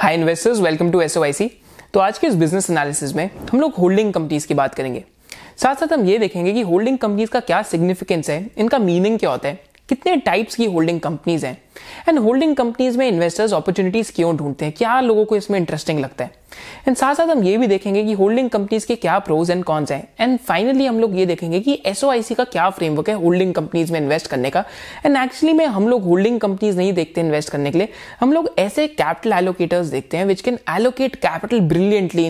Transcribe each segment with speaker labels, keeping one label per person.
Speaker 1: hi investors welcome to S तो आज के इस बिजनेस एनालिसिस में हम लोग होल्डिंग कंपनीज की बात करेंगे साथ साथ हम ये देखेंगे कि होल्डिंग कंपनीज का क्या सिग्निफिकेंस है इनका मीनिंग क्या होता है कितने टाइप्स की होल्डिंग कंपनीज हैं एंड होल्डिंग कंपनीज में इन्वेस्टर्स अपॉर्चुनिटीज क्यों ढूंढते हैं क्या लोगों को इसमें इंटरेस्टिंग लगता है एंड साथ साथ हम ये भी देखेंगे कि होल्डिंग कंपनीज के क्या प्रोज एंड कॉन्स हैं एंड फाइनली हम लोग ये देखेंगे कि एसओ का क्या फ्रेमवर्क है होल्डिंग कंपनीज में इन्वेस्ट करने का एंड एक्चुअली में हम लोग होल्डिंग कंपनीज नहीं देखते इन्वेस्ट करने के लिए हम लोग ऐसे कैपिटल एलोकेटर्स देखते हैं which can allocate capital brilliantly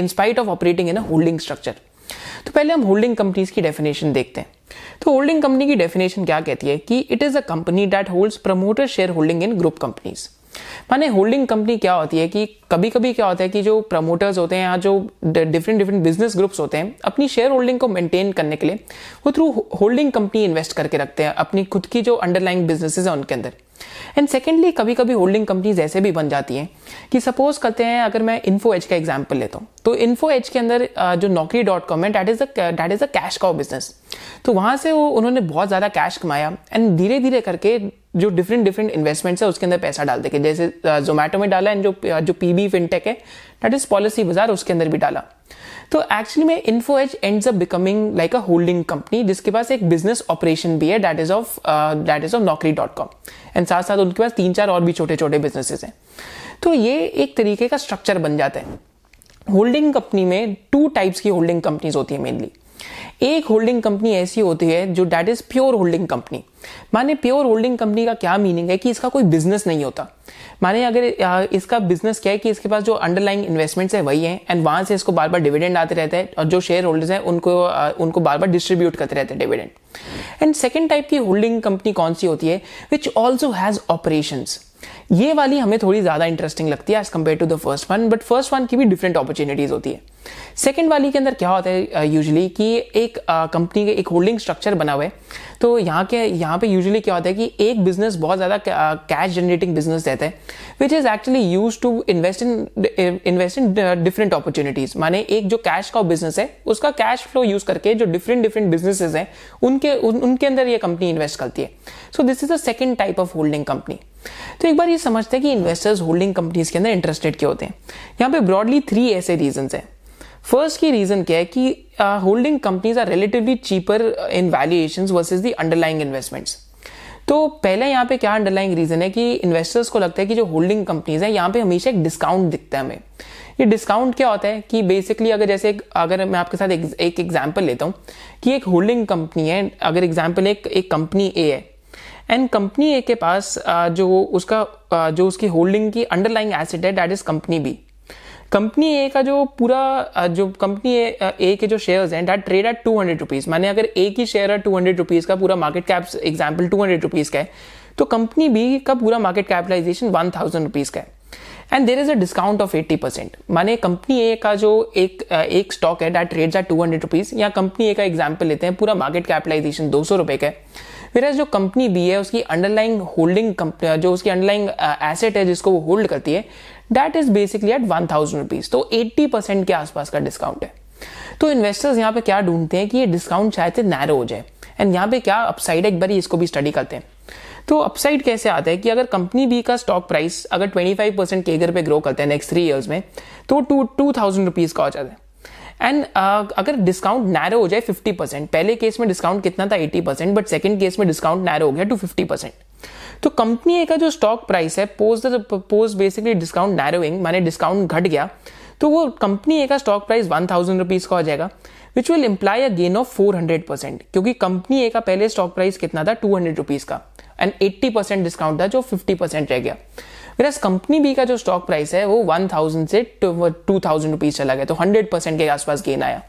Speaker 1: in spite of operating in a holding structure तो पहले हम होल्डिंग कंपनीज की डेफिनेशन देखते हैं तो होल्डिंग कंपनी की डेफिनेशन क्या कहती है कि it is a company that holds promoter share holding in group companies माने होल्डिंग कंपनी क्या होती है कि कभी कभी क्या होता है कि जो प्रमोटर्स होते हैं या जो डिफरेंट डिफरेंट बिजनेस ग्रुप्स होते हैं अपनी शेयर होल्डिंग को मेंटेन करने के लिए वो थ्रू होल्डिंग कंपनी इन्वेस्ट करके रखते हैं अपनी खुद की जो अंडरलाइंग बिजनेसेस हैं उनके अंदर एंड सेकेंडली कभी कभी होल्डिंग कंपनीज ऐसे भी बन जाती हैं कि सपोज करते हैं अगर मैं इन्फो एज का एग्जाम्पल लेता हूँ तो इन्फो एज के अंदर जो नौकरी डॉट कॉम है that is that is a cash का बिजनेस तो वहाँ से वो उन्होंने बहुत ज़्यादा कैश कमाया एंड धीरे धीरे करके जो डिफरेंट डिफरेंट इन्वेस्टमेंट्स है उसके अंदर पैसा डाल देखे जैसे जोमेटो में डाला एंड जो जो पी बी फिनटेक है डैट इज़ पॉलिसी बाजार उसके अंदर भी डाला तो एक्चुअली में Info Edge and becoming like a holding company जिसके पास एक बिजनेस ऑपरेशन भी है that is of that is of Naukri dot com and साथ साथ उनके पास तीन चार और भी छोटे छोटे बिजनेसेस हैं तो ये एक तरीके का स्ट्रक्चर बन जाता है होल्डिंग कंपनी में टू टाइप्स की होल्डिंग कंपनीज होती है मेनली एक होल्डिंग कंपनी ऐसी होती है जो that is pure holding company माने प्योर होल्डिंग कंपनी का क्या मीनिंग है कि इसका कोई बिजनेस नहीं होता माने अगर इसका बिजनेस क्या है कि इसके पास जो अंडरलाइंग इन्वेस्टमेंट्स है वही है एंड वहां से इसको बार बार डिविडेंड आते रहते हैं और जो शेयर होल्डर्स हैं उनको उनको बार बार डिस्ट्रीब्यूट करते रहते हैं डिविडेंड एंड सेकेंड टाइप की होल्डिंग कंपनी कौन सी होती है विच ऑल्सो हैज ऑपरेशन ये वाली हमें थोड़ी ज़्यादा इंटरेस्टिंग लगती है as compare to the first one but first one की भी डिफरेंट अपॉर्चुनिटीज़ होती है सेकेंड वाली के अंदर क्या होता है यूजली uh, कि एक कंपनी uh, के एक होल्डिंग स्ट्रक्चर बना हुआ है तो यहाँ के यहाँ पे यूजुअली क्या होता है कि एक बिजनेस बहुत ज़्यादा कैश जनरेटिंग बिजनेस रहता है which is actually use to invest in invest in different opportunities माने एक जो कैश का बिजनेस है उसका कैश फ्लो यूज़ करके जो डिफरेंट डिफरेंट बिजनेसेस हैं उनके उन, उनके अंदर ये कंपनी इन्वेस्ट करती है so this is a second type of holding company तो एक बार ये समझते हैं कि इन्वेस्टर्स होल्डिंग कंपनीज के अंदर इंटरेस्टेड क्यों होते हैं यहाँ पे ब्रॉडली थ्री ऐसे रीजंस हैं फर्स्ट की रीज़न क्या है कि holding companies are relatively cheaper in valuation versus the underlying investments तो पहले यहाँ पे क्या अंडरलाइंग रीज़न है कि इन्वेस्टर्स को लगता है कि जो होल्डिंग कंपनीज है यहाँ पे हमेशा एक डिस्काउंट दिखता है हमें ये डिस्काउंट क्या होता है कि बेसिकली अगर जैसे अगर मैं आपके साथ एक एग्जाम्पल लेता हूँ कि एक होल्डिंग कंपनी है अगर एग्जाम्पल एक एक कंपनी ए है एंड कंपनी ए के पास uh, जो उसका uh, जो उसकी होल्डिंग की अंडरलाइंग एसेट है that is company B company A का जो पूरा जो कंपनी ए के जो शेयर्स हैं that trade at two hundred rupees माने अगर ए की शेयर है टू हंड्रेड रुपीज़ का पूरा market cap example two hundred rupees का है तो कंपनी बी का पूरा market capitalization one thousand rupees का है and there is a discount of eighty percent माने कंपनी ए का जो एक एक स्टॉक है that trade at two hundred rupees या कंपनी ए का एग्जाम्पल लेते हैं पूरा मार्केट कैपिटलाइजेशन दो सौ रुपए का है मेरा जो कंपनी बी है उसकी अंडरलाइंग होल्डिंग जो उसकी अंडरलाइंग एसेट है जिसको वो होल्ड करती है that is basically at one thousand rupees तो एट्टी परसेंट के आसपास का डिस्काउंट है तो इन्वेस्टर्स यहाँ पे क्या ढूंढते हैं कि ये डिस्काउंट शायद से नैरो हो जाए एंड यहाँ पे क्या अपसाइड है एक बार इसको भी स्टडी करते हैं तो अपसाइड कैसे आता है कि अगर कंपनी बी का स्टॉक प्राइस अगर 25 परसेंट केगर पे ग्रो करते हैं नेक्स्ट थ्री ईयर्स में तो टू टू थाउजेंड रुपीज़ का हो जाता है एंड uh, अगर डिस्काउंट नैरो हो जाए 50 परसेंट पहले केस में डिस्काउंट कितना था 80 परसेंट बट सेकेंड केस में डिस्काउंट नैरो हो गया टू 50 परसेंट तो कंपनी का जो स्टॉक प्राइस है post the post basically discount narrowing माने डिस्काउंट घट गया तो वो कंपनी ए का stock price one thousand rupees का हो जाएगा which will imply a gain of four hundred percent क्योंकि कंपनी ए का पहले स्टॉक प्राइस कितना था टू हंड्रेड रुपीज़ का एंड एट्टी परसेंट डिस्काउंट था जो फिफ्टी परसेंट रह गया मेरा कंपनी बी का जो स्टॉक प्राइस है वो वन थाउजेंड से टू थाउजेंड रुपीज चला गया तो हंड्रेड परसेंट के आसपास गेन आया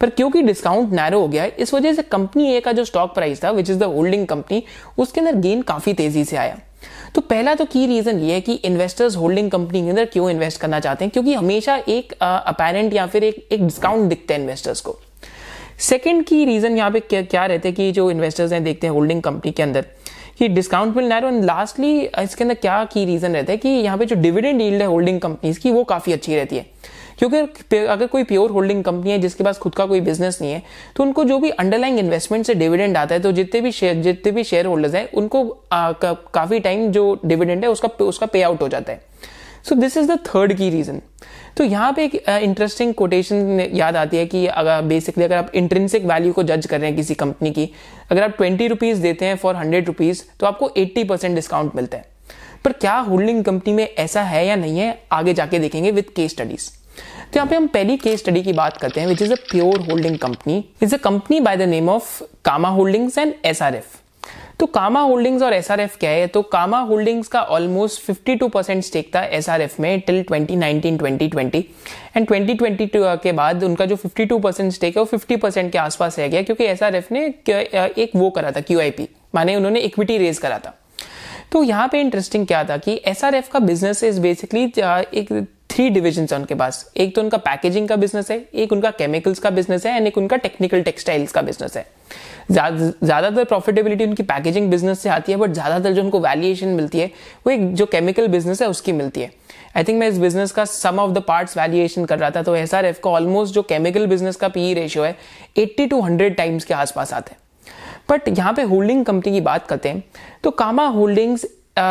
Speaker 1: पर क्योंकि डिस्काउंट नैरो हो गया इस वजह से कंपनी ए का जो स्टॉक प्राइस था which is the holding company उसके अंदर गेन काफी तेजी से आया तो पहला तो की रीजन ये है कि इन्वेस्टर्स होल्डिंग कंपनी के अंदर क्यों इन्वेस्ट करना चाहते हैं क्योंकि हमेशा एक अपेरेंट या फिर एक एक डिस्काउंट दिखता है इन्वेस्टर्स को सेकेंड की रीजन यहाँ पे क्या, क्या रहते हैं कि जो इन्वेस्टर्स हैं देखते हैं होल्डिंग कंपनी के अंदर कि डिस्काउंट मिल नैरो एंड लास्टली इसके अंदर क्या की रीज़न रहता है कि यहाँ पे जो डिविडेंड डील्ड है होल्डिंग कंपनीज की वो काफ़ी अच्छी रहती है क्योंकि अगर कोई प्योर होल्डिंग कंपनी है जिसके पास खुद का कोई बिजनेस नहीं है तो उनको जो भी अंडरलाइंग इन्वेस्टमेंट से डिविडेंड आता है तो जितने भी शेयर जितने भी शेयर होल्डर्स हैं उनको आ, का, काफ़ी टाइम जो डिविडेंड है उसका उसका पे आउट हो जाता है so this is the third की रीजन तो यहाँ पे एक इंटरेस्टिंग uh, कोटेशन याद आती है कि अगर बेसिकली अगर आप इंट्रेंसिक वैल्यू को जज कर रहे हैं किसी कंपनी की अगर आप ट्वेंटी रुपीज़ देते हैं फॉर हंड्रेड रुपीज़ तो आपको एट्टी परसेंट डिस्काउंट मिलता है पर क्या होल्डिंग कंपनी में ऐसा है या नहीं है आगे जाके देखेंगे विद केस स्टडीज तो यहाँ पे हम पहली केस स्टडी की बात करते हैं which is a pure holding company is a company by the name of Kama holdings and S R F तो कामा होल्डिंग्स और एसआरएफ क्या है तो कामा होल्डिंग्स का ऑलमोस्ट 52 परसेंट स्टेक था एसआरएफ में टिल 2019 2020 एंड 2022 के बाद उनका जो 52 परसेंट स्टेक है वो 50 परसेंट के आसपास रह गया क्योंकि एसआरएफ ने एक वो करा था क्यूआईपी माने उन्होंने इक्विटी रेज करा था तो यहाँ पे इंटरेस्टिंग क्या था कि एस का बिजनेस इज बेसिकली एक थ्री डिविजन है उनके पास एक तो उनका पैकेजिंग का बिजनेस है एक उनका केमिकल्स का बिजनेस है एंड एक उनका टेक्निकल टेक्सटाइल्स का बिजनेस है ज़्यादातर प्रॉफिटेबिलिटी उनकी पैकेजिंग बिजनेस से आती है बट ज़्यादातर जो उनको वैल्यूएशन मिलती है वो एक जो केमिकल बिजनेस है उसकी मिलती है आई थिंक मैं इस बिजनेस का sum of the parts valuation कर रहा था तो एस का ऑलमोस्ट जो केमिकल बिजनेस का पी रेशियो e है एट्टी टू हंड्रेड टाइम्स के आसपास आते हैं बट यहाँ पे होल्डिंग कंपनी की बात करते हैं तो कामा होल्डिंग्स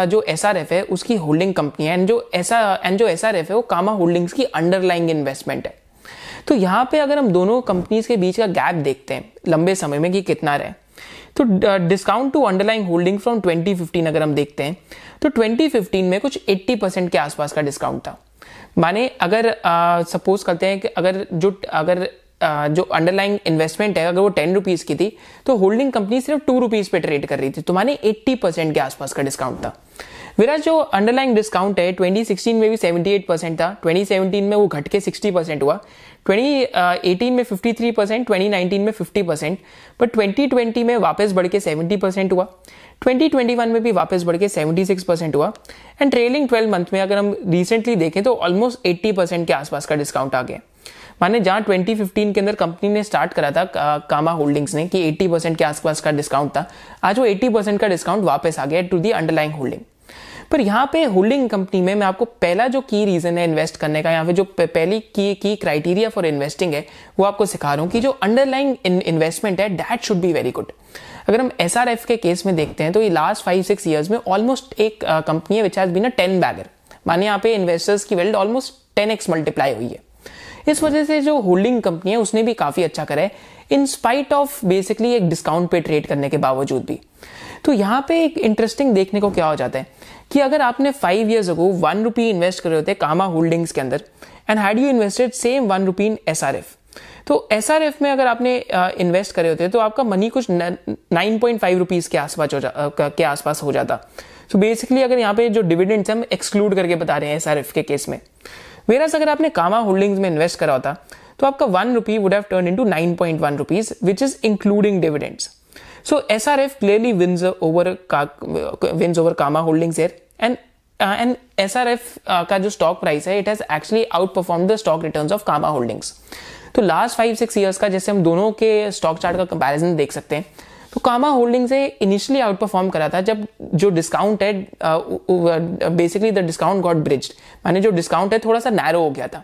Speaker 1: जो एस आर एफ है उसकी होल्डिंग कंपनी है एंड जो ऐसा एंड जो एस आर एफ है वो कामा होल्डिंग्स की अंडरलाइंग इन्वेस्टमेंट है तो यहाँ पे अगर हम दोनों कंपनीज के बीच का गैप देखते हैं लंबे समय में कि कितना रहे तो discount to underlying holding from 2015 अगर हम देखते हैं तो 2015 में कुछ 80 परसेंट के आसपास का डिस्काउंट था माने अगर सपोज करते हैं कि अगर जो अगर जो अंडरलाइन इन्वेस्टमेंट है अगर वो टेन रुपीज़ की थी तो होल्डिंग कंपनी सिर्फ टू रुपीज़ पे ट्रेड कर रही थी तुम्हारे एट्टी परसेंट के आसपास का डिस्काउंट था मेरा जो अंडरलाइन डिस्काउंट है 2016 में भी 78 परसेंट था 2017 में वो घट के 60 परसेंट हुआ 2018 में 53 परसेंट ट्वेंटी में 50 परसेंट बट 2020 में वापस बढ़ के 70 परसेंट हुआ 2021 में भी वापस बढ़ के 76 परसेंट हुआ एंड ट्रेलिंग 12 मंथ में अगर हम रिसेंटली देखें तो ऑलमोस्ट 80 परसेंट के आसपास का डिस्काउंट आ गया माने जहां 2015 के अंदर कंपनी ने स्टार्ट करा था कामा होल्डिंग्स ने कि 80 परसेंट के आसपास का डिस्काउंट था आज वो 80 परसेंट का डिस्काउंट वापस आ गया टू दी अंडरलाइंग होल्डिंग पर यहाँ पे होल्डिंग कंपनी में मैं आपको पहला जो की रीजन है इन्वेस्ट करने का यहाँ पे जो पहली की की क्राइटेरिया फॉर इन्वेस्टिंग है वो आपको सिखा रहा हूँ कि जो अंडरलाइंग इन्वेस्टमेंट है that should be very good अगर हम एस के केस में देखते हैं तो ये लास्ट फाइव सिक्स ईयर्स में ऑलमोस्ट एक कंपनी uh, है which has been a ten bagger माने यहाँ पे इन्वेस्टर्स की wealth almost ten x multiply हुई है इस वजह से जो होल्डिंग कंपनी है उसने भी काफ़ी अच्छा करा है इन स्पाइट ऑफ बेसिकली एक डिस्काउंट पे ट्रेड करने के बावजूद भी तो यहां पे एक इंटरेस्टिंग देखने को क्या हो जाता है कि अगर आपने five years ago one rupee invest करे होते कामा होल्डिंग्स के अंदर and had you invested same one rupee in S R F तो एस आर एफ में अगर आपने इन्वेस्ट करे होते तो आपका मनी कुछ नाइन पॉइंट फाइव रुपीज के आसपास के आसपास हो जाता तो so बेसिकली अगर यहाँ पे जो डिविडेंड्स हम एक्सक्लूड करके बता रहे हैं एस आर एफ के केस में वेराज अगर आपने कामा होल्डिंग्स में इन्वेस्ट करा होता तो आपका one rupee would have turn into nine point one rupees which is including dividends so S R F clearly wins over wins over Kama holdings एयर and and S R F का जो stock price है it has actually outperform the stock return of Kama holdings तो last five six years का जैसे हम दोनों के स्टॉक चार्ट का कंपेरिजन देख सकते हैं तो कामा होल्डिंग्स से इनिशियली आउट परफॉर्म करा था जब जो डिस्काउंट है basically the discount got bridge मैंने जो डिस्काउंट है थोड़ा सा नैरो हो गया था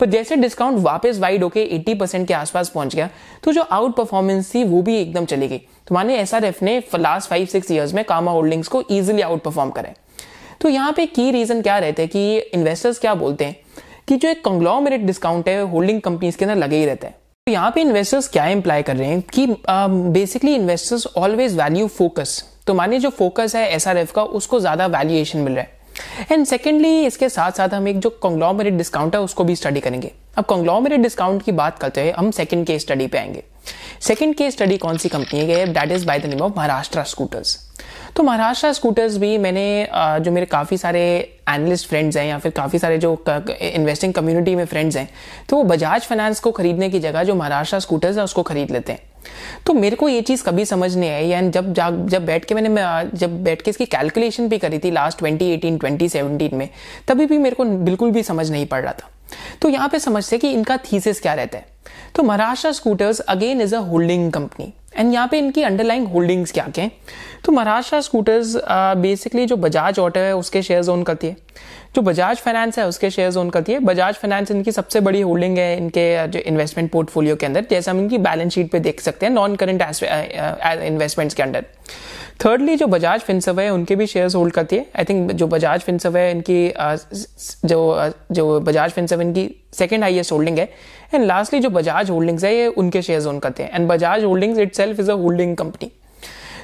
Speaker 1: पर जैसे डिस्काउंट वापस वाइड होके 80 परसेंट के आसपास पहुंच गया तो जो आउट परफॉर्मेंस थी वो भी एकदम चली गई तो माने एस ने लास्ट फाइव सिक्स ईयर्स में कामा होल्डिंग्स को इजिली आउट परफॉर्म कराए तो यहाँ पे की रीजन क्या रहते हैं कि इन्वेस्टर्स क्या बोलते हैं कि जो एक कंग्लॉमरेट डिस्काउंट है होल्डिंग कंपनीज के अंदर लगे ही रहता है तो यहाँ पे इन्वेस्टर्स क्या इंप्लाई कर रहे हैं कि basically investors always value focus तो मानिए जो फोकस है एस का उसको ज़्यादा वैल्यूएशन मिल रहा है एंड सेकेंडली इसके साथ साथ हम एक जो कॉन्ग्लॉमरेट डिस्काउंट है उसको भी स्टडी करेंगे अब कॉन्ग्लॉमरेट डिस्काउंट की बात करते हैं हम सेकेंड केस स्टडी पे आएंगे सेकेंड केस स्टडी कौन सी कंपनी है that is by the name of Maharashtra Scooters तो महाराष्ट्र स्कूटर्स भी मैंने जो मेरे काफ़ी सारे एनालिस्ट फ्रेंड्स हैं या फिर काफ़ी सारे जो इन्वेस्टिंग कम्युनिटी में फ्रेंड्स हैं तो वो बजाज फाइनेंस को खरीदने की जगह जो महाराष्ट्र स्कूटर्स है उसको खरीद लेते हैं तो मेरे को ये चीज़ कभी समझ नहीं आई एंड जब जा जब बैठ के मैंने जब बैठ के इसकी कैलकुलेशन भी करी थी लास्ट 2018 2017 में तभी भी मेरे को बिल्कुल भी समझ नहीं पड़ रहा था तो यहाँ पे समझते कि इनका थीसिस क्या रहता है तो Maharashtra Scooters again is a holding company and यहाँ पे इनकी अंडरलाइंग होल्डिंग्स क्या क्या हैं तो महाराष्ट्र स्कूटर्स बेसिकली जो बजाज ऑटो है उसके शेयर्स ओन करती है जो बजाज फाइनेंस है उसके शेयर्स ओन करती है बजाज फाइनेंस इनकी सबसे बड़ी होल्डिंग है इनके uh, जो इन्वेस्टमेंट पोर्टफोलियो के अंदर जैसे हम इनकी बैलेंस शीट पे देख सकते हैं नॉन करेंट इन्वेस्टमेंट्स के अंदर थर्डली जो बजाज फिनसव है उनके भी शेयर्स होल्ड करती है आई थिंक जो बजाज फिनसव है इनकी uh, जो uh, जो बजाज फिंसव इनकी सेकेंड हाइएस्ट होल्डिंग है एंड लास्टली जो बजाज होल्डिंग्स है ये उनके शेयर ओन करते हैं and Bajaj Holdings itself is a holding company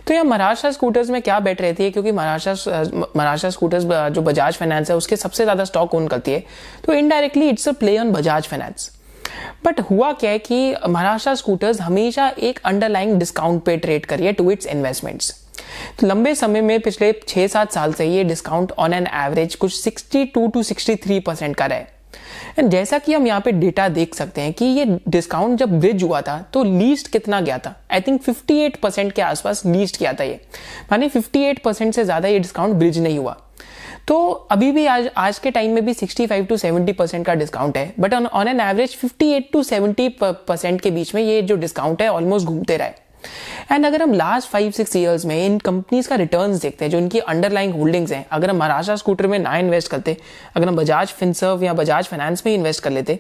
Speaker 1: तो यहाँ महाराष्ट्र स्कूटर्स में क्या बैठ रहती है क्योंकि महाराष्ट्र महाराष्ट्र स्कूटर्स जो बजाज फाइनेंस है उसके सबसे ज़्यादा स्टॉक ओन करती है तो indirectly it's a play on Bajaj Finance but हुआ क्या है कि महाराष्ट्र स्कूटर्स हमेशा एक अंडरलाइंग डिस्काउंट पे ट्रेड करिए टू इट्स इन्वेस्टमेंट्स तो लंबे समय में पिछले छह सात साल से ये डिस्काउंट ऑन एन एवरेज कुछ sixty two two sixty three percent का रहा है एंड जैसा कि हम यहाँ पे डेटा देख सकते हैं कि ये डिस्काउंट जब ब्रिज हुआ था तो लीस्ट कितना गया था आई थिंक 58 परसेंट के आसपास लीस्ट गया था ये माने 58 परसेंट से ज़्यादा ये डिस्काउंट ब्रिज नहीं हुआ तो अभी भी आज आज के टाइम में भी 65 टू 70 परसेंट का डिस्काउंट है but on an average 58 to 70 percent के बीच में ये जो डिस्काउंट है ऑलमोस्ट घूमते रहा है एंड अगर हम लास्ट फाइव सिक्स ईयर्स में इन कंपनीज का रिटर्न देखते हैं जो इनकी अंडरलाइंग होल्डिंग्स हैं अगर हम महाराष्ट्र स्कूटर में ना इन्वेस्ट करते अगर हम बजाज फिनसर्व या बजाज फाइनेंस में इन्वेस्ट कर लेते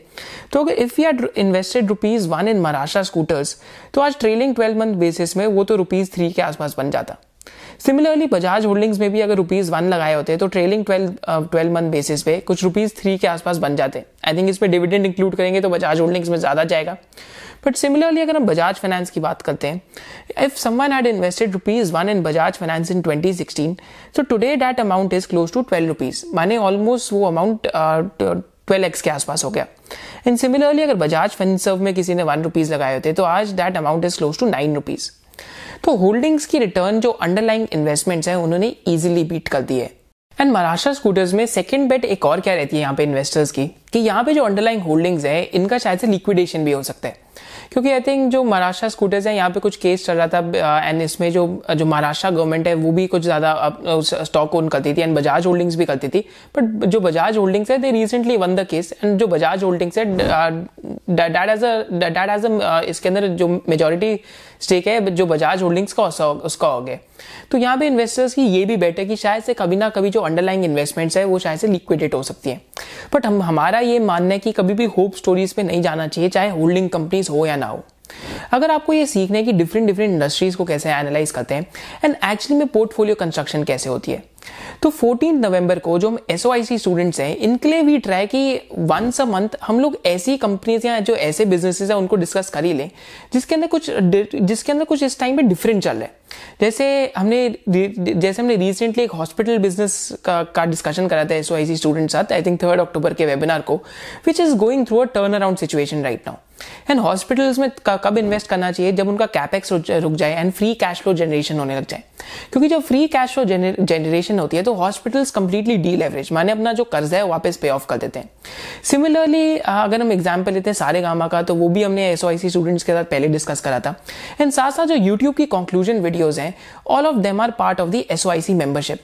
Speaker 1: तो अगर if you are invested rupees one in Maharashtra Scooters तो आज ट्रेलिंग ट्वेल्व मंथ बेसिस में वो तो रुपीज़ थ्री के आसपास बन जाता सिमिलरली बजाज होल्डिंग्स में भी अगर रुपीज़ वन लगाए होते तो trailing twelve twelve month basis पे कुछ रुपीज़ थ्री के आसपास बन जाते हैं आई थिंक इसमें डिविडेंड इंक्लूड करेंगे तो बजाज होल्डिंग्स में ज़्यादा जाएगा बट सिमिलरली अगर हम बजाज फाइनेंस की बात करते हैं if someone had invested rupees one in Bajaj Finance in sixteen so today that amount is close to twelve rupees माने ऑलमोस्ट वो अमाउंट ट्वेल्व एक्स के आसपास हो गया एंड सिमिलरली अगर बजाज फंड में किसी ने वन रुपीज़ लगाए होते तो आज that amount is close to nine rupees तो होल्डिंग्स की रिटर्न जो अंडरलाइंग इन्वेस्टमेंट्स हैं उन्होंने इजिली बीट कर दी है एंड महाराष्ट्र स्कूटर्स में सेकंड बेट एक और क्या रहती है यहाँ पे इन्वेस्टर्स की कि यहाँ पे जो अंडरलाइंग होल्डिंग्स है इनका शायद से लिक्विडेशन भी हो सकता है क्योंकि आई थिंक जो महाराष्ट्र स्कूटर्स हैं यहाँ पे कुछ केस चल रहा था एंड uh, इसमें जो जो महाराष्ट्र गवर्नमेंट है वो भी कुछ ज़्यादा स्टॉक ओन करती थी एंड बजाज होल्डिंग्स भी करती थी बट जो बजाज होल्डिंग्स है they recently won the case and जो बजाज होल्डिंग्स है that as a that as a इसके अंदर जो मेजोरिटी स्टेक है जो बजाज होल्डिंग्स का उसका हो गया तो यहां पे इन्वेस्टर्स की ये भी बेटर कि शायद से कभी ना कभी जो अंडरलाइंग इन्वेस्टमेंट्स है वो शायद से लिक्विडेट हो सकती है बट हम हमारा ये मानना है कि कभी भी होप स्टोरीज पे नहीं जाना चाहिए चाहे होल्डिंग कंपनीज हो या ना हो अगर आपको ये सीखना है कि डिफरेंट डिफरेंट इंडस्ट्रीज को कैसे एनालाइज करते हैं एंड एक्चुअली में पोर्टफोलियो कंस्ट्रक्शन कैसे होती है तो 14 नवंबर को जो हम एस स्टूडेंट्स हैं इनके लिए भी ट्राई कि वंस अ मंथ हम लोग ऐसी कंपनीज या जो ऐसे बिजनेसेस हैं उनको डिस्कस कर ही लें जिसके अंदर कुछ जिसके अंदर कुछ इस टाइम पे डिफरेंट चल रहा है जैसे हमने जैसे हमने रिसेंटली एक हॉस्पिटल बिजनेस का का डिस्कशन करा था एस स्टूडेंट साथ आई थिंक थर्ड अक्टूबर के वेबिनार को which is going through a turn around situation right now and hospitals में कब इन्वेस्ट करना चाहिए जब उनका कैपेक्स रुक जाए and free cash flow generation होने लग जाए क्योंकि जब फ्री कैश फ्लो जनरेशन होती है तो हॉस्पिटल्स कंप्लीटली डी लेवरेज माने अपना जो कर्ज है वापस पे ऑफ कर देते हैं सिमिलरली अगर हम एग्जाम्पल लेते हैं सारे गामा का तो वो भी हमने एस स्टूडेंट्स के साथ पहले डिस्कस करा था एंड साथ साथ जो यूट्यूब की कंक्लूजन वीडियोज हैं all of them are part of the S membership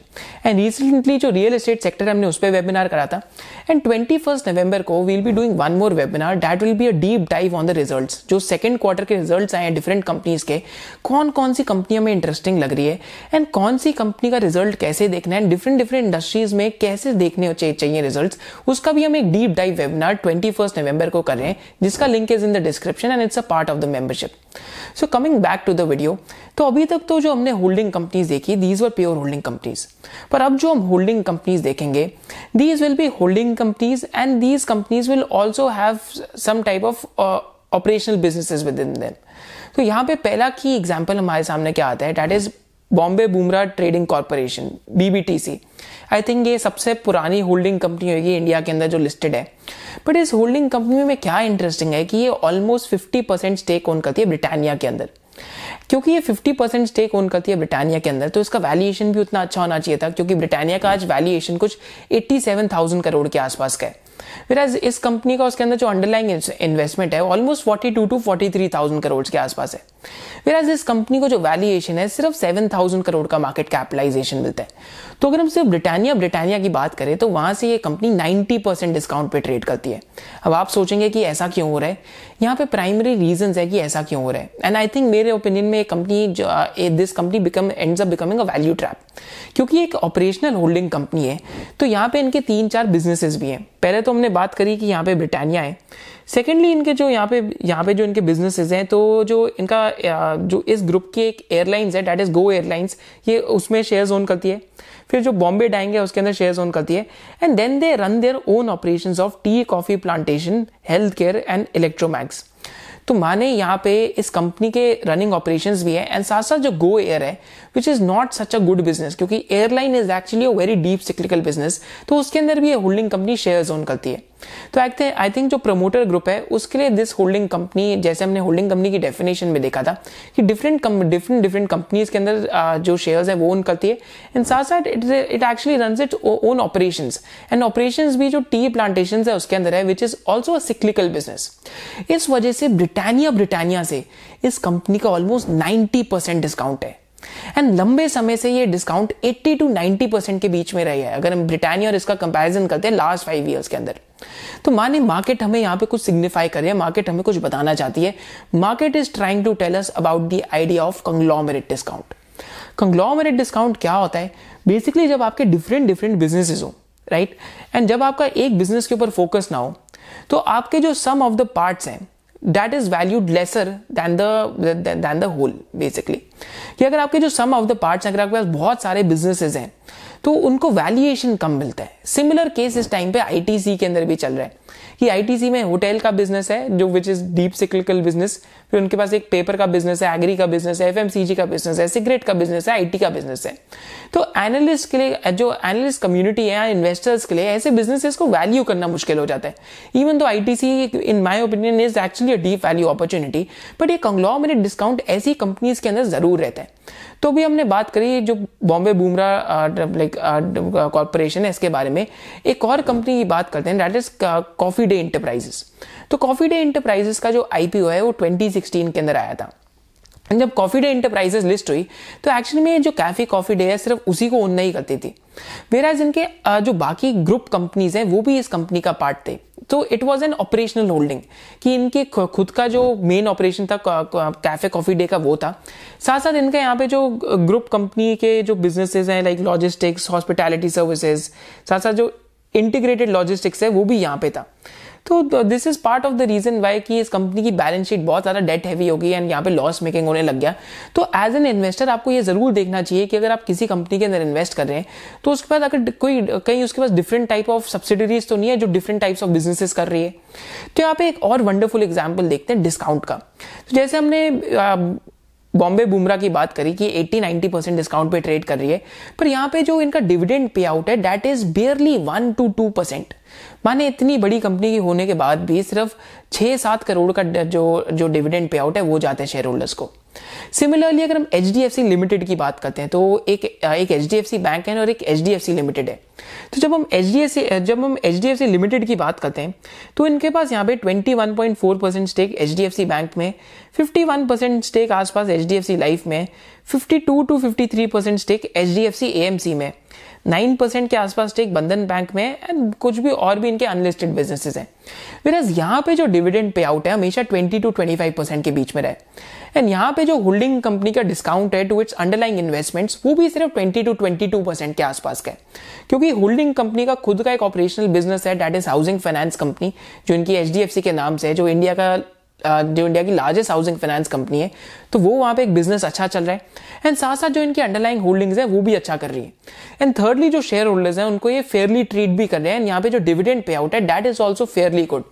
Speaker 1: and recently जो रियल एस्टेट सेक्टर हमने उस पर वेबिनार करा था एंड ट्वेंटी नवंबर को will be doing one more webinar that will be a deep dive dive on the results जो second quarter के results आए हैं डिफरेंट कंपनीज के कौन कौन सी कंपनियों में इंटरेस्टिंग लग रही है एंड कौन सी कंपनी का रिजल्ट कैसे देखना है डिफरेंट डिफरेंट इंडस्ट्रीज में कैसे देखने चाहिए रिजल्ट उसका भी हम एक deep dive webinar twenty first November को कर रहे हैं जिसका link is in the description and it's a part of the membership so coming back to the video तो अभी तक तो जो हमने होल्डिंग कंपनीज देखी these were pure holding companies पर अब जो हम होल्डिंग कंपनीज देखेंगे these will be holding companies and these companies will also have some type of operational business with within them तो यहाँ पे पहला की एग्जाम्पल हमारे सामने क्या आता है डैट इज बॉम्बे बुमरा Trading Corporation BBTC I think ये सबसे पुरानी होल्डिंग कंपनी होगी इंडिया के अंदर जो लिस्टेड है बट इस होल्डिंग कंपनी में क्या इंटरेस्टिंग है कि ये almost fifty percent stake own करती है ब्रिटानिया के अंदर क्योंकि ये फिफ्टी परसेंट स्टेक ओन करती है ब्रिटानिया के अंदर तो इसका वैल्यूएशन भी उतना अच्छा होना चाहिए था क्योंकि ब्रिटानिया का आज वैल्यूएशन कुछ एट्टी सेवन थाउजेंड करोड़ के आसपास का है वेराज इस कंपनी का उसके अंदर जो अंडरलाइंग इन्वेस्टमेंट है almost forty two two forty three thousand crore के आसपास है वेराज इस कंपनी को जो वैल्यूएशन है सिर्फ सेवन थाउजेंड करोड़ का मार्केट कैपिटलाइजेशन मिलता है तो अगर हम सिर्फ ब्रिटानिया ब्रिटानिया की बात करें तो वहां से ये कंपनी नाइन्टी परसेंट डिस्काउंट पे ट्रेड करती है अब आप सोचेंगे कि ऐसा क्यों हो रहा है यहाँ पे प्राइमरी रीजन है कि ऐसा क्यों हो रहा है एंड आई थिंक मेरे ओपिनियन में company this company become ends up becoming a value trap क्योंकि एक ऑपरेशनल होल्डिंग कंपनी है तो यहाँ पे इनके तीन चार बिजनेसेस भी हैं पहले तो हमने बात करी कि यहाँ पे ब्रिटानिया है सेकेंडली इनके जो यहाँ पे यहाँ पे जो इनके बिजनेसेस हैं तो जो इनका जो इस ग्रुप की एक एयरलाइंस है डैट इज़ गो एयरलाइंस ये उसमें शेयर ओन करती है फिर जो बॉम्बे डाइंग है उसके अंदर शेयर ओन करती है and then they run their own operation of tea coffee plantation health care and Electromags तो माने यहाँ पे इस कंपनी के रनिंग ऑपरेशंस भी है एंड साथ साथ जो गो एयर है which is not such a good business क्योंकि airline is actually a very deep cyclical business तो उसके अंदर भी ये होल्डिंग कंपनी शेयर ओन करती है तो आई थिंक जो प्रमोटर ग्रुप है उसके लिए दिस होल्डिंग कंपनी जैसे हमने होल्डिंग कंपनी की डेफिनेशन में देखा था कि डिफरेंट डिफरेंट डिफरेंट कंपनीज के अंदर जो शेयर्स है वो ओन करती है एंड साथ साथ it actually run it own operation and operation भी जो टी प्लांटेशन है उसके अंदर है which is also cyclical business इस वजह से ब्रिटानिया ब्रिटानिया से इस कंपनी का ऑलमोस्ट नाइनटी परसेंट डिस्काउंट है एंड लंबे समय से ये डिस्काउंट 80 टू 90 परसेंट के बीच में रही है अगर हम ब्रिटानिया और इसका कंपैरिजन करते हैं लास्ट फाइव इयर्स के अंदर तो माने मार्केट हमें यहां पे कुछ सिग्निफाई कर रही है मार्केट हमें कुछ बताना चाहती है market is trying to tell us about the idea of conglomerate discount conglomerate discount क्या होता है बेसिकली जब आपके डिफरेंट डिफरेंट बिजनेसेस हो राइट एंड जब आपका एक बिजनेस के ऊपर फोकस ना हो तो आपके जो सम ऑफ द पार्ट्स हैं that is valued lesser than the than the whole basically कि अगर आपके जो सम ऑफ द पार्ट्स अगर आपके पास बहुत सारे बिजनेसेस हैं तो उनको वैल्यूएशन कम मिलता है सिमिलर केस इस टाइम पे आईटीसी के अंदर भी चल रहा है कि आईटीसी में होटल का बिजनेस है जो which is deep cyclical business फिर उनके पास एक पेपर का बिजनेस है एग्री का बिजनेस है एफएमसीजी का बिजनेस है सिगरेट का बिजनेस है आईटी का बिजनेस है तो एनालिस्ट के लिए जो एनालिस्ट कम्युनिटी है इन्वेस्टर्स के लिए ऐसे बिजनेसेस को वैल्यू करना मुश्किल हो जाता है इवन तो ITC in my opinion is actually a deep value opportunity but ये कंग्लॉमरेट डिस्काउंट ऐसी कंपनीज के अंदर जरूर रहता है तो अभी हमने बात करी जो बॉम्बे बूमरा लाइक कॉरपोरेशन है इसके बारे में एक और कंपनी की बात करते हैं that is Coffee Day Enterprises तो कॉफी डे इंटरप्राइजेस का जो आईपीओ है वो 2016 के अंदर आया था जब कॉफी डे इंटरप्राइजेस लिस्ट हुई तो एक्चुअली में जो कैफे कॉफी डे है सिर्फ उसी को ओन नहीं करती थी वेराज इनके जो बाकी ग्रुप कंपनीज हैं वो भी इस कंपनी का पार्ट थे तो it was an operational holding कि इनके खुद का जो मेन ऑपरेशन था कैफे कॉफी डे का वो था साथ साथ इनका यहाँ पे जो ग्रुप कंपनी के जो बिजनेसेस हैं लाइक लॉजिस्टिक्स हॉस्पिटैलिटी सर्विसेज साथ साथ जो इंटीग्रेटेड लॉजिस्टिक्स है वो भी यहाँ पे था तो this is part of the reason why कि इस कंपनी की बैलेंस शीट बहुत ज़्यादा डेट हैवी हो गई एंड यहाँ पे लॉस मेकिंग होने लग गया तो एज एन इन्वेस्टर आपको ये ज़रूर देखना चाहिए कि अगर आप किसी कंपनी के अंदर इन्वेस्ट कर रहे हैं तो उसके बाद अगर कोई कहीं उसके पास डिफरेंट टाइप ऑफ सब्सिडरीज तो नहीं है जो डिफरेंट टाइप्स ऑफ बिजनेसेस कर रही है तो यहाँ पे एक और वंडरफुल एग्जाम्पल देखते हैं डिस्काउंट का तो जैसे हमने आ, बॉम्बे बुमरा की बात करी कि 80-90 परसेंट डिस्काउंट पे ट्रेड कर रही है पर यहाँ पे जो इनका डिविडेंड पे आउट है that is barely one two two percent माने इतनी बड़ी कंपनी के होने के बाद भी सिर्फ छह सात करोड़ का जो जो डिविडेंड पे आउट है वो जाते हैं शेयर होल्डर्स को सिमिलरली अगर हम एच लिमिटेड की बात करते हैं तो एक एक एच बैंक है और एक एच लिमिटेड है तो जब हम एच जब हम एच लिमिटेड की बात करते हैं तो इनके पास यहाँ पे 21.4 परसेंट स्टेक एच बैंक में 51 परसेंट स्टेक आसपास एच लाइफ में 52 to 53 percent stake H D F में नाइन परसेंट के आसपास स्टेक बंधन बैंक में एंड कुछ भी और भी इनके अनलिस्टेड बिजनेसेस हैं फिर यहाँ पे जो डिविडेंड पे आउट है हमेशा twenty two twenty five percent के बीच में रहे एंड यहाँ पे जो होल्डिंग कंपनी का डिस्काउंट है टू इट्स अंडरलाइंग इन्वेस्टमेंट्स वो भी सिर्फ twenty two twenty two percent के आसपास का है क्योंकि होल्डिंग कंपनी का खुद का एक ऑपरेशनल बिजनेस है that is housing finance company जो इनकी एच के नाम से है जो इंडिया का जो इंडिया की लार्जेस्ट हाउसिंग फाइनेंस कंपनी है तो वो वहां पे एक बिजनेस अच्छा चल रहा है एंड साथ साथ जो इनकी अंडरलाइंग होल्डिंग्स है वो भी अच्छा कर रही है एंड थर्डली जो शेयर होल्डर्स हैं उनको ये फेयरली ट्रीट भी कर रहे हैं यहाँ पे जो डिविडेंड पे आउट है that is also fairly good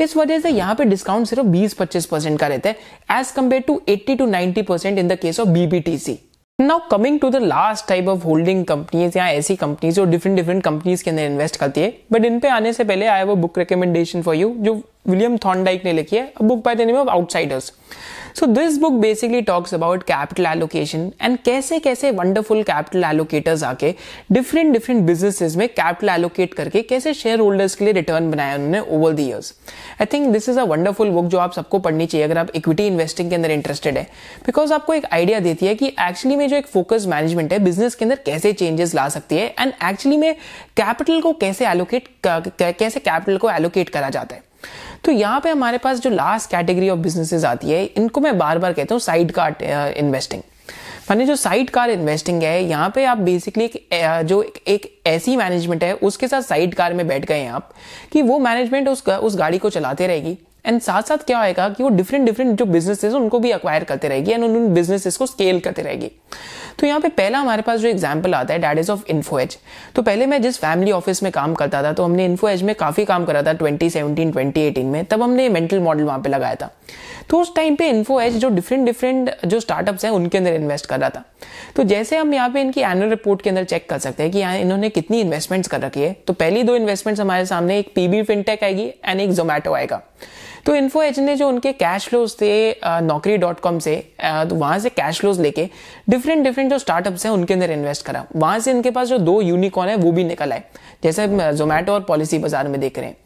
Speaker 1: इस वजह से यहाँ पे डिस्काउंट सिर्फ बीस पच्चीस परसेंट का रहता है as compare to eighty to ninety percent in the case of BBTC now coming to the last type of holding companies या ऐसी कंपनीज जो डिफरेंट डिफरेंट कंपनीज के अंदर इन्वेस्ट करती है बट इन पे आने से पहले I have a book recommendation for you जो विलियम थॉन्डाइक ने लिखी है book by the name of Outsiders so this book basically talks about capital allocation and कैसे कैसे वंडरफुल कैपिटल एलोकेटर्स आके डिफरेंट डिफरेंट बिजनेसेस में कैपिटल एलोकेट करके कैसे शेयर होल्डर्स के लिए रिटर्न बनाया उन्होंने over the years I think this is a wonderful book जो आप सबको पढ़नी चाहिए अगर आप इक्विटी इन्वेस्टिंग के अंदर इंटरेस्टेड है बिकॉज आपको एक आइडिया देती है कि एक्चुअली में जो एक फोकस मैनेजमेंट है बिजनेस के अंदर कैसे चेंजेस ला सकती है एंड एक्चुअली में कैपिटल को कैसे एलोकेट कैसे कैपिटल को एलोकेट करा जाता है तो यहाँ पे हमारे पास जो लास्ट कैटेगरी ऑफ बिजनेसेस आती है इनको मैं बार बार कहता हूँ साइड कार इन्वेस्टिंग मैंने जो साइड कार इन्वेस्टिंग है यहाँ पे आप बेसिकली एक uh, जो एक ऐसी मैनेजमेंट है उसके साथ साइड कार में बैठ गए हैं आप कि वो मैनेजमेंट उस उस गाड़ी को चलाते रहेगी एंड साथ साथ क्या होएगा कि वो डिफरेंट डिफरेंट जो बिजनेसेस उनको भी अक्वायर करते रहेगी एंड उन बिजनेसेस को स्केल करते रहेगी तो यहाँ पे पहला हमारे पास जो एग्जाम्पल आता है that is of Info Edge तो पहले मैं जिस फैमिली ऑफिस में काम करता था तो हमने इन्फो एज में काफ़ी काम करा था ट्वेंटी सेवनटीन ट्वेंटी एटीन में तब हमने मेंटल मॉडल वहाँ पर लगाया था तो उस टाइम पे इन्फो एज जो डिफरेंट डिफरेंट जो स्टार्टअप्स हैं उनके अंदर इन्वेस्ट कर रहा था तो जैसे हम यहाँ पे इनकी एनुअल रिपोर्ट के अंदर चेक कर सकते हैं कि यहाँ इन्होंने कितनी इन्वेस्टमेंट्स कर रखी है तो पहली दो इन्वेस्टमेंट्स हमारे सामने एक पीबी फिनटेक आएगी एंड एक जोमेटो आएगा तो इन्फो एच ने जो उनके कैश फ्लोज थे नौकरी डॉट कॉम से तो वहाँ से कैश फ्लोज लेके डिफरेंट डिफरेंट जो स्टार्टअप्स हैं उनके अंदर इन्वेस्ट करा वहाँ से इनके पास जो दो यूनिकॉन है वो भी निकल आए जैसे जोमेटो और पॉलिसी बाजार में देख रहे हैं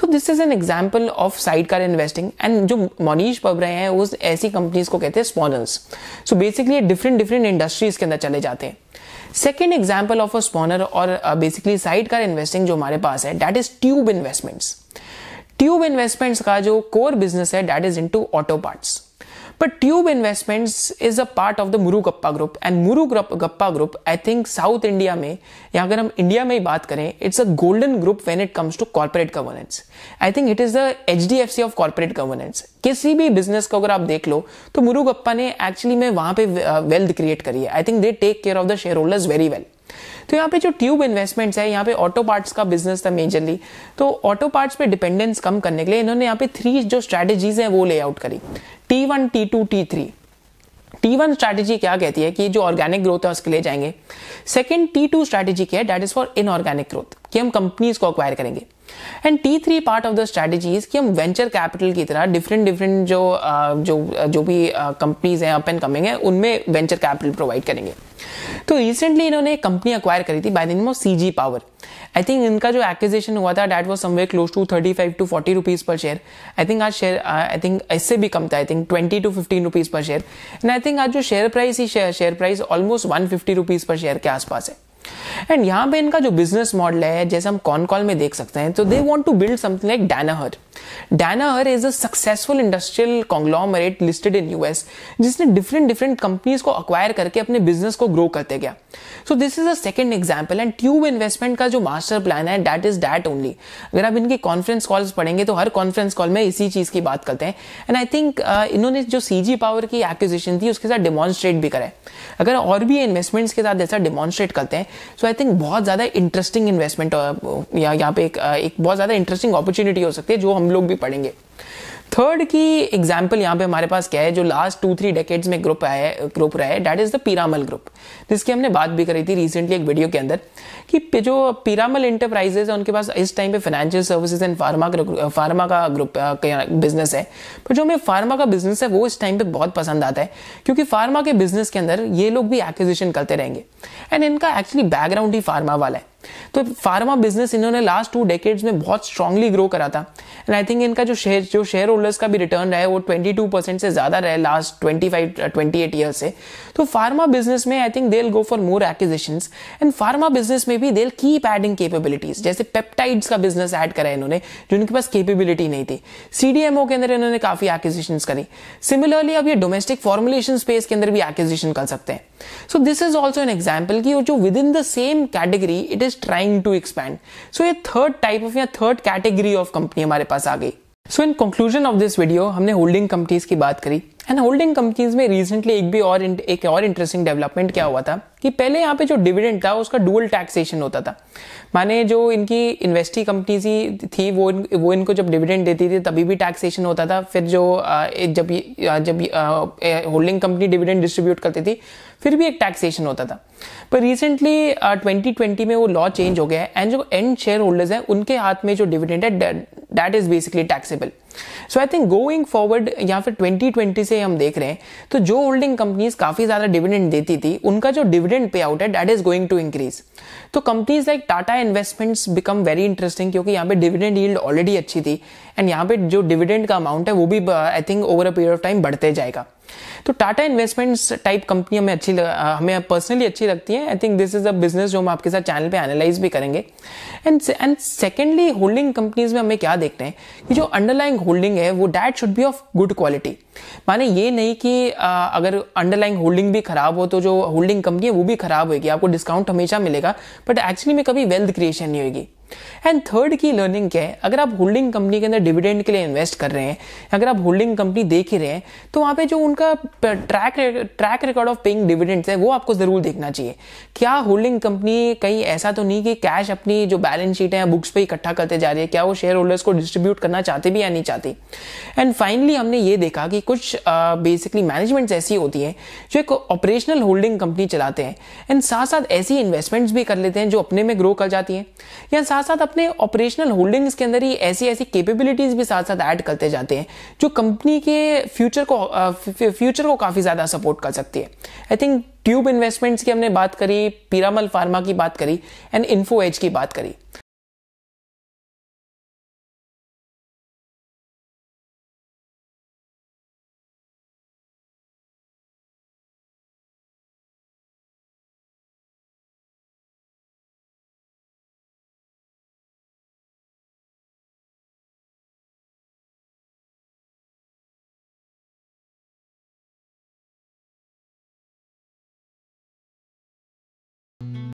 Speaker 1: so this is an example of side car investing and जो मोनीश पब रहे हैं उस ऐसी कंपनीज को कहते हैं spawners so basically different different industries के अंदर चले जाते हैं second example of a spawner और बेसिकली साइड कार इन्वेस्टिंग जो हमारे पास है that is Tube Investments Tube Investments का जो कोर बिजनेस है that is into auto parts but Tube Investments is a part of the Murugappa group and Murugappa group I think South India में या अगर हम इंडिया में ही बात करें it's a golden group when it comes to corporate governance I think it is the H D F C of corporate governance किसी भी business को अगर आप देख लो तो मुरु गप्पा ने एक्चुअली में वहां पे वेल्थ uh, क्रिएट करी है I think they take care of the share holders very well तो यहाँ पे जो ट्यूब इन्वेस्टमेंट्स है यहाँ पे ऑटो पार्ट्स का बिजनेस था मेजरली तो ऑटो पार्ट्स पे डिपेंडेंस कम करने के लिए इन्होंने यहाँ पे थ्री जो स्ट्रेटेजीज है वो लेआउट करी T one T two T three T one strategy क्या कहती है कि जो ऑर्गेनिक ग्रोथ है उसके लिए जाएंगे सेकेंड टी टू स्ट्रैटेजी क्या है that is for inorganic growth कि हम कंपनीज को अक्वायर करेंगे and T three part of the strategies कि हम वेंचर कैपिटल की तरह डिफरेंट डिफरेंट जो uh, जो uh, जो भी कंपनीज uh, हैं अप एंड कमिंग है उनमें वेंचर कैपिटल प्रोवाइड करेंगे तो रिसेंटली इन्होंने एक कंपनी अक्वायर करी थी by the name of C G power I think इनका जो एक्विजिशन हुआ था that was somewhere close to thirty five to forty rupees per share I think आज शेयर आई थिंक इससे भी कम था I think twenty to fifteen rupees per share and I think आज जो शेयर प्राइस ही share price almost one fifty rupees per share के आसपास है एंड यहाँ पे इनका जो बिजनेस मॉडल है जैसे हम कॉन कॉल में देख सकते हैं तो they want to build something like Danaher Danaher is a successful industrial conglomerate listed in US जिसने डिफरेंट डिफरेंट कंपनीज को अक्वायर करके अपने बिजनेस को ग्रो करते गया so this is a second example and tube investment का जो master plan है डैट इज डैट ओनली अगर आप इनकी कॉन्फ्रेंस कॉल्स पढ़ेंगे तो हर कॉन्फ्रेंस कॉल में इसी चीज की बात करते हैं एंड आई थिंक इन्होंने जो सीजी पावर की एक्विजिशन थी उसके साथ डिमॉन्स्ट्रेट भी करें अगर और भी इन्वेस्टमेंट्स के साथ ऐसा डिमॉन्स्ट्रेट करते हैं सो आई थिंक बहुत ज़्यादा इंटरेस्टिंग इन्वेस्टमेंट या यहाँ पे एक, uh, एक बहुत ज़्यादा इंटरेस्टिंग अपॉर्चुनिटी हो सकती है जो हम लोग भी पढ़ेंगे थर्ड की एग्जाम्पल यहाँ पे हमारे पास क्या है जो लास्ट टू थ्री डेकेड्स में ग्रुप आया ग्रुप रहा है that is the Piramal group जिसकी हमने बात भी करी थी रिसेंटली एक वीडियो के अंदर कि जो पीरामल इंटरप्राइजेज है उनके पास इस टाइम पे फाइनेंशियल सर्विसेज एंड फार्मा का फार्मा का ग्रुप बिजनेस है पर जो हमें फार्मा का बिजनेस है वो इस टाइम पे बहुत पसंद आता है क्योंकि फार्मा के बिजनेस के अंदर ये लोग भी एक्विजिशन करते रहेंगे एंड इनका एक्चुअली बैकग्राउंड ही फार्मा वाला है तो फार्मा बिजनेस इन्होंने लास्ट टू डेकेड्स में बहुत स्ट्रांगली ग्रो करा था एंड आई थिंक इनका जो शेयर जो शेयर होल्डर्स का भी रिटर्न रहा है वो 22 परसेंट से ज़्यादा रहा है लास्ट 25 28 ईयर से तो फार्मा बिजनेस में I think they go for more acquisitions and pharma business में भी देल कीप एडिंग केपेबिलिटीज जैसे पेप्टाइड्स का बिजनेस ऐड करा है इन्होंने जो इनके पास केपेबिलिटी नहीं थी सीडीएमओ के अंदर इन्होंने काफ़ी एक्विजिशंस करी सिमिलरली अब ये डोमेस्टिक फॉर्मुलेशन स्पेस के अंदर भी एक्विजिशन कर सकते हैं so this is also an example की जो within the same category it is is trying to expand so ये थर्ड टाइप ऑफ या थर्ड कैटेगरी ऑफ कंपनी हमारे पास आ गई so in conclusion of this video हमने holding companies की बात करी एंड होल्डिंग कंपनीज में रिसेंटली एक भी और एक और इंटरेस्टिंग डेवलपमेंट क्या हुआ था कि पहले यहाँ पे जो डिविडेंड था उसका डुअल टैक्सेशन होता था माने जो इनकी इन्वेस्टी कंपनीज ही थी वो इन, वो इनको जब डिविडेंड देती थी तभी भी टैक्सेशन होता था फिर जो जब जब होल्डिंग कंपनी डिविडेंड डिस्ट्रीब्यूट करती थी फिर भी एक टैक्सेशन होता था पर रिसेंटली ट्वेंटी ट्वेंटी में वो लॉ चेंज हो गया है एंड जो एंड शेयर होल्डर्स हैं उनके हाथ में जो डिविडेंड है that is basically taxable so I think going forward या फिर 2020 से हम देख रहे हैं तो जो होल्डिंग कंपनीज काफ़ी ज़्यादा डिविडेंड देती थी उनका जो डिविडेंड पे आउट है that is going to increase तो companies like Tata investments become very interesting क्योंकि यहाँ पे डिविडेंड यील्ड ऑलरेडी अच्छी थी एंड यहाँ पे जो डिविडेंड का अमाउंट है वो भी I think over a period of time बढ़ते जाएगा तो टाटा इन्वेस्टमेंट्स टाइप कंपनी हमें अच्छी लग, uh, हमें पर्सनली अच्छी लगती है I think this is a business जो हम आपके साथ चैनल पे एनालाइज भी करेंगे and and secondly holding companies में हमें क्या देखते हैं कि जो अंडरलाइंग होल्डिंग है वो that should be of good quality माने ये नहीं कि आ, uh, अगर अंडरलाइंग होल्डिंग भी खराब हो तो जो होल्डिंग कंपनी है वो भी खराब होगी आपको डिस्काउंट हमेशा मिलेगा बट एक्चुअली में कभी वेल्थ क्रिएशन नहीं होगी एंड थर्ड की लर्निंग क्या है अगर आप होल्डिंग कंपनी के अंदर डिविडेंड के लिए इन्वेस्ट कर रहे हैं अगर आप होल्डिंग कंपनी देख ही रहे हैं तो वहां पे जो उनका track track record of paying dividends है वो आपको ज़रूर देखना चाहिए क्या होल्डिंग कंपनी कहीं ऐसा तो नहीं कि कैश अपनी जो बैलेंस शीट है बुक्स पर इकट्ठा करते जा रही है क्या वो शेयर होल्डर्स को डिस्ट्रीब्यूट करना चाहते भी या नहीं चाहते एंड फाइनली हमने ये देखा कि कुछ बेसिकली uh, मैनेजमेंट्स ऐसी होती है जो एक ऑपरेशनल होल्डिंग कंपनी चलाते हैं एंड साथ साथ ऐसी इन्वेस्टमेंट्स भी कर लेते हैं जो अपने में ग्रो कर जाती है या साथ साथ साथ अपने ऑपरेशनल होल्डिंग्स के अंदर ही ऐसी ऐसी कैपेबिलिटीज भी साथ साथ ऐड करते जाते हैं जो कंपनी के फ्यूचर को फ्यूचर को काफ़ी ज़्यादा सपोर्ट कर सकती है आई थिंक ट्यूब इन्वेस्टमेंट्स की हमने बात करी पीरामल फार्मा की बात करी एंड इन्फो एज की बात करी